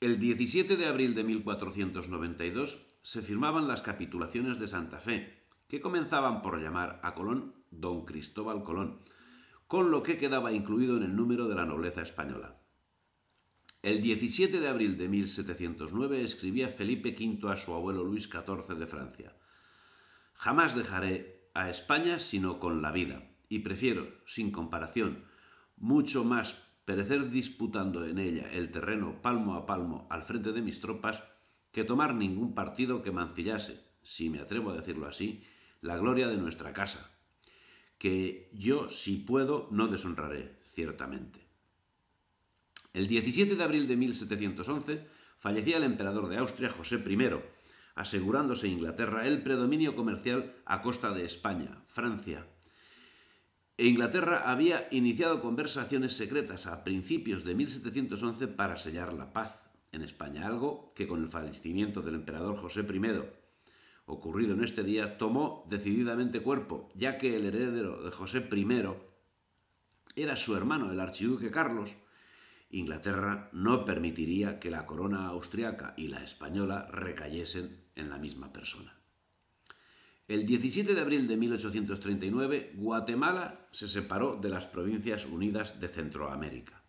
El 17 de abril de 1492 se firmaban las capitulaciones de Santa Fe, que comenzaban por llamar a Colón Don Cristóbal Colón, con lo que quedaba incluido en el número de la nobleza española. El 17 de abril de 1709 escribía Felipe V a su abuelo Luis XIV de Francia. Jamás dejaré a España sino con la vida, y prefiero, sin comparación, mucho más Perecer disputando en ella el terreno palmo a palmo al frente de mis tropas, que tomar ningún partido que mancillase, si me atrevo a decirlo así, la gloria de nuestra casa, que yo, si puedo, no deshonraré, ciertamente. El 17 de abril de 1711 fallecía el emperador de Austria José I, asegurándose Inglaterra el predominio comercial a costa de España, Francia, Inglaterra había iniciado conversaciones secretas a principios de 1711 para sellar la paz en España, algo que con el fallecimiento del emperador José I, ocurrido en este día, tomó decididamente cuerpo, ya que el heredero de José I era su hermano, el archiduque Carlos, Inglaterra no permitiría que la corona austriaca y la española recayesen en la misma persona. El 17 de abril de 1839, Guatemala se separó de las Provincias Unidas de Centroamérica.